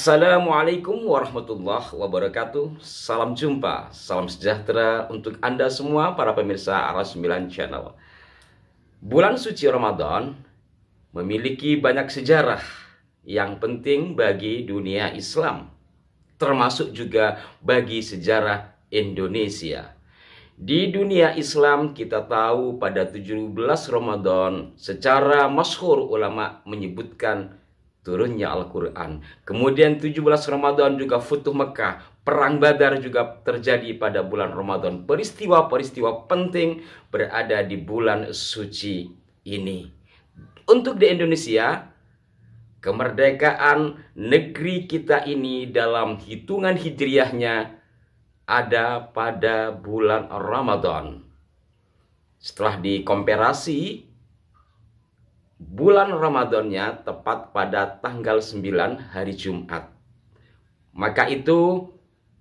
Assalamualaikum warahmatullahi wabarakatuh Salam jumpa, salam sejahtera untuk Anda semua para pemirsa Aras 9 Channel Bulan suci Ramadan memiliki banyak sejarah yang penting bagi dunia Islam Termasuk juga bagi sejarah Indonesia di dunia Islam kita tahu pada 17 Ramadan secara masyhur ulama menyebutkan turunnya Al-Quran. Kemudian 17 Ramadan juga Futuh Mekah, Perang Badar juga terjadi pada bulan Ramadan. Peristiwa-peristiwa penting berada di bulan suci ini. Untuk di Indonesia, kemerdekaan negeri kita ini dalam hitungan hijriahnya ada pada bulan Ramadan. Setelah dikomparasi bulan Ramadannya tepat pada tanggal 9 hari Jumat. Maka itu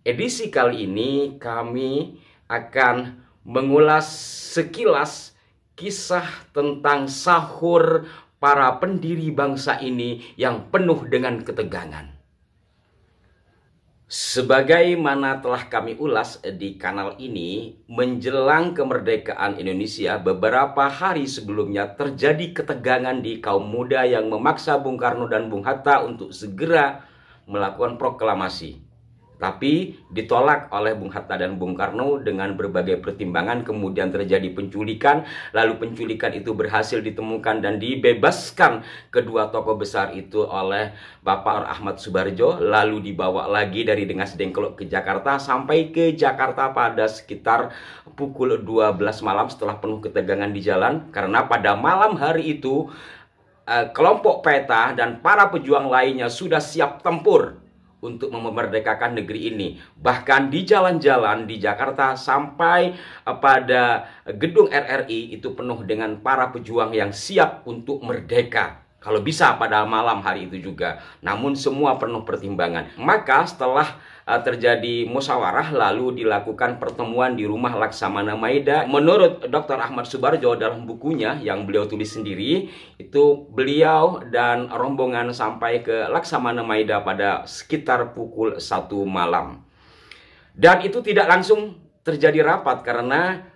edisi kali ini kami akan mengulas sekilas kisah tentang sahur para pendiri bangsa ini yang penuh dengan ketegangan. Sebagaimana telah kami ulas eh, di kanal ini, menjelang kemerdekaan Indonesia, beberapa hari sebelumnya terjadi ketegangan di kaum muda yang memaksa Bung Karno dan Bung Hatta untuk segera melakukan proklamasi. Tapi ditolak oleh Bung Hatta dan Bung Karno dengan berbagai pertimbangan kemudian terjadi penculikan lalu penculikan itu berhasil ditemukan dan dibebaskan kedua tokoh besar itu oleh Bapak Ahmad Subarjo lalu dibawa lagi dari Dengas Dengklok ke Jakarta sampai ke Jakarta pada sekitar pukul 12 malam setelah penuh ketegangan di jalan karena pada malam hari itu eh, kelompok peta dan para pejuang lainnya sudah siap tempur untuk memerdekakan negeri ini. Bahkan di jalan-jalan di Jakarta sampai eh, pada gedung RRI itu penuh dengan para pejuang yang siap untuk merdeka. Kalau bisa pada malam hari itu juga. Namun semua penuh pertimbangan. Maka setelah Eh, terjadi musyawarah lalu dilakukan pertemuan di rumah Laksamana Maeda. Menurut Dr. Ahmad Subarjo dalam bukunya yang beliau tulis sendiri, itu beliau dan rombongan sampai ke Laksamana Maeda pada sekitar pukul 1 malam. Dan itu tidak langsung terjadi rapat karena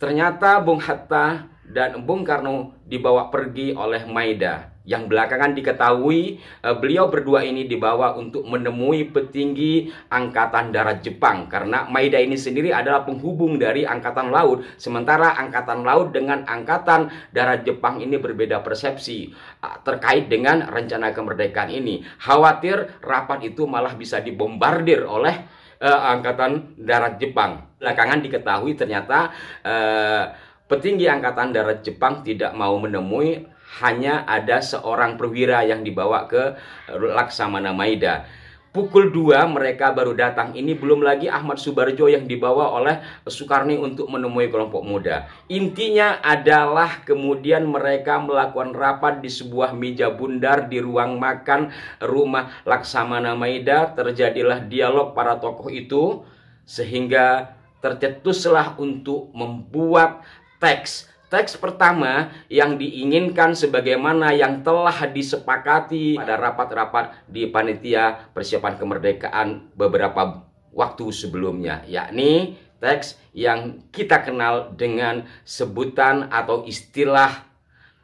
ternyata Bung Hatta dan Bung Karno dibawa pergi oleh Maida yang belakangan diketahui eh, beliau berdua ini dibawa untuk menemui petinggi angkatan darat Jepang karena Maida ini sendiri adalah penghubung dari angkatan laut sementara angkatan laut dengan angkatan darat Jepang ini berbeda persepsi eh, terkait dengan rencana kemerdekaan ini khawatir rapat itu malah bisa dibombardir oleh uh, angkatan darat Jepang belakangan diketahui ternyata uh, Petinggi Angkatan Darat Jepang tidak mau menemui hanya ada seorang perwira yang dibawa ke Laksamana Maeda. Pukul 2 mereka baru datang. Ini belum lagi Ahmad Subarjo yang dibawa oleh Soekarni untuk menemui kelompok muda. Intinya adalah kemudian mereka melakukan rapat di sebuah meja bundar di ruang makan rumah Laksamana Maeda. Terjadilah dialog para tokoh itu sehingga tercetuslah untuk membuat teks. Teks pertama yang diinginkan sebagaimana yang telah disepakati pada rapat-rapat di panitia persiapan kemerdekaan beberapa waktu sebelumnya, yakni teks yang kita kenal dengan sebutan atau istilah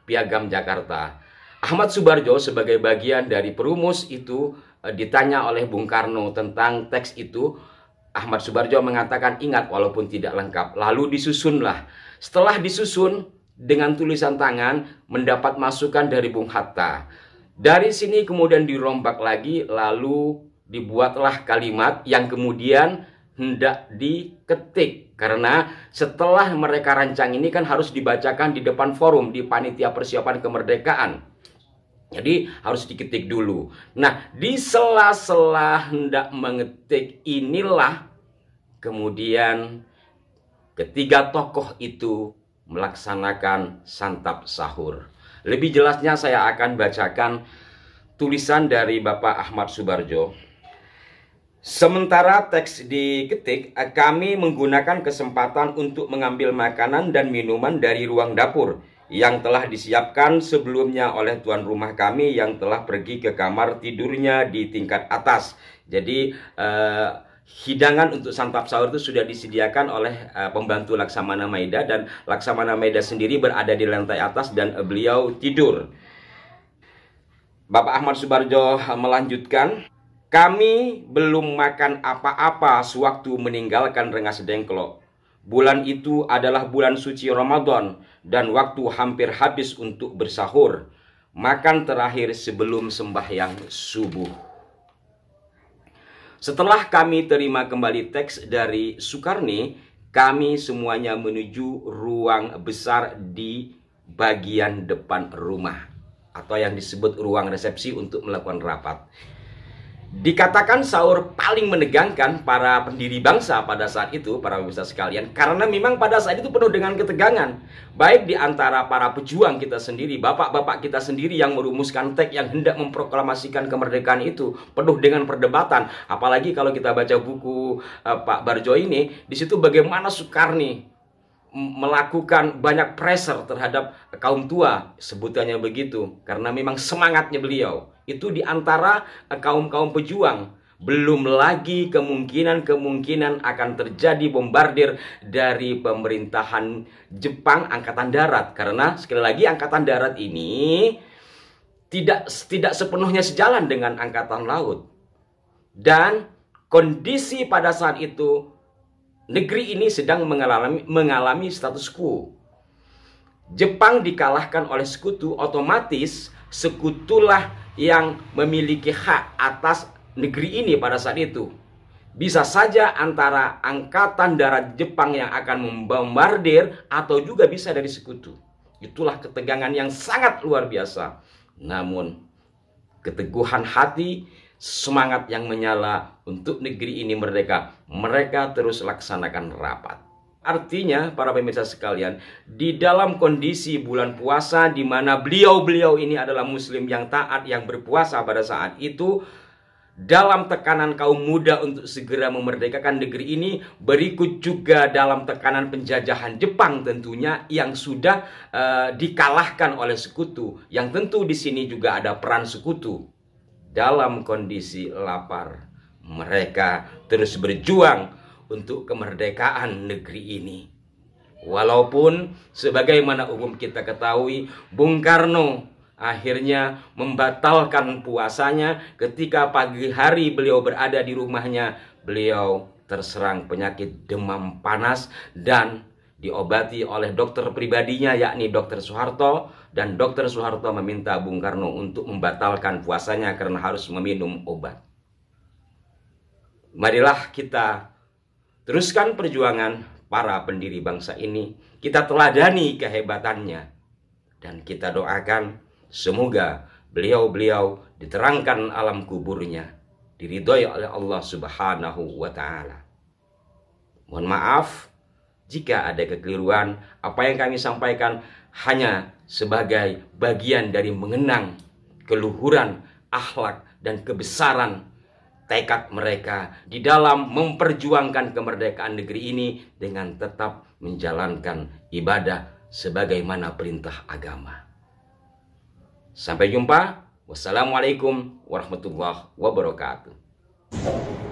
Piagam Jakarta. Ahmad Subarjo sebagai bagian dari perumus itu eh, ditanya oleh Bung Karno tentang teks itu Ahmad Subarjo mengatakan ingat walaupun tidak lengkap. Lalu disusunlah. Setelah disusun dengan tulisan tangan mendapat masukan dari Bung Hatta. Dari sini kemudian dirombak lagi lalu dibuatlah kalimat yang kemudian hendak diketik karena setelah mereka rancang ini kan harus dibacakan di depan forum di panitia persiapan kemerdekaan jadi harus diketik dulu. Nah, di sela-sela hendak mengetik inilah kemudian ketiga tokoh itu melaksanakan santap sahur. Lebih jelasnya saya akan bacakan tulisan dari Bapak Ahmad Subarjo. Sementara teks diketik, kami menggunakan kesempatan untuk mengambil makanan dan minuman dari ruang dapur yang telah disiapkan sebelumnya oleh tuan rumah kami yang telah pergi ke kamar tidurnya di tingkat atas. Jadi eh, hidangan untuk santap sahur itu sudah disediakan oleh eh, pembantu Laksamana Maeda dan Laksamana Maeda sendiri berada di lantai atas dan eh, beliau tidur. Bapak Ahmad Subarjo melanjutkan, kami belum makan apa-apa sewaktu meninggalkan Rengas Dengklok Bulan itu adalah bulan suci Ramadan dan waktu hampir habis untuk bersahur. Makan terakhir sebelum sembahyang subuh. Setelah kami terima kembali teks dari Sukarni, kami semuanya menuju ruang besar di bagian depan rumah atau yang disebut ruang resepsi untuk melakukan rapat. Dikatakan sahur paling menegangkan para pendiri bangsa pada saat itu, para pemirsa sekalian, karena memang pada saat itu penuh dengan ketegangan. Baik di antara para pejuang kita sendiri, bapak-bapak kita sendiri yang merumuskan teks yang hendak memproklamasikan kemerdekaan itu, penuh dengan perdebatan. Apalagi kalau kita baca buku uh, Pak Barjo ini, di situ bagaimana Soekarni melakukan banyak pressure terhadap kaum tua sebutannya begitu karena memang semangatnya beliau itu diantara eh, kaum-kaum pejuang belum lagi kemungkinan-kemungkinan akan terjadi bombardir dari pemerintahan Jepang Angkatan Darat karena sekali lagi Angkatan Darat ini tidak tidak sepenuhnya sejalan dengan Angkatan Laut dan kondisi pada saat itu negeri ini sedang mengalami, mengalami status quo. Jepang dikalahkan oleh sekutu, otomatis sekutulah yang memiliki hak atas negeri ini pada saat itu. Bisa saja antara angkatan darat Jepang yang akan membombardir atau juga bisa dari sekutu. Itulah ketegangan yang sangat luar biasa. Namun, keteguhan hati semangat yang menyala untuk negeri ini merdeka, mereka terus laksanakan rapat. Artinya, para pemirsa sekalian, di dalam kondisi bulan puasa di mana beliau-beliau ini adalah muslim yang taat yang berpuasa pada saat itu, dalam tekanan kaum muda untuk segera memerdekakan negeri ini berikut juga dalam tekanan penjajahan Jepang tentunya yang sudah uh, dikalahkan oleh sekutu yang tentu di sini juga ada peran sekutu dalam kondisi lapar. Mereka terus berjuang untuk kemerdekaan negeri ini. Walaupun sebagaimana umum kita ketahui, Bung Karno akhirnya membatalkan puasanya ketika pagi hari beliau berada di rumahnya. Beliau terserang penyakit demam panas dan diobati oleh dokter pribadinya yakni dokter Soeharto dan dokter Soeharto meminta Bung Karno untuk membatalkan puasanya karena harus meminum obat. Marilah kita teruskan perjuangan para pendiri bangsa ini. Kita teladani kehebatannya dan kita doakan semoga beliau-beliau diterangkan alam kuburnya, diridhoi oleh Allah Subhanahu wa taala. Mohon maaf jika ada kekeliruan, apa yang kami sampaikan hanya sebagai bagian dari mengenang keluhuran, akhlak, dan kebesaran tekad mereka di dalam memperjuangkan kemerdekaan negeri ini dengan tetap menjalankan ibadah sebagaimana perintah agama. Sampai jumpa. Wassalamualaikum warahmatullahi wabarakatuh.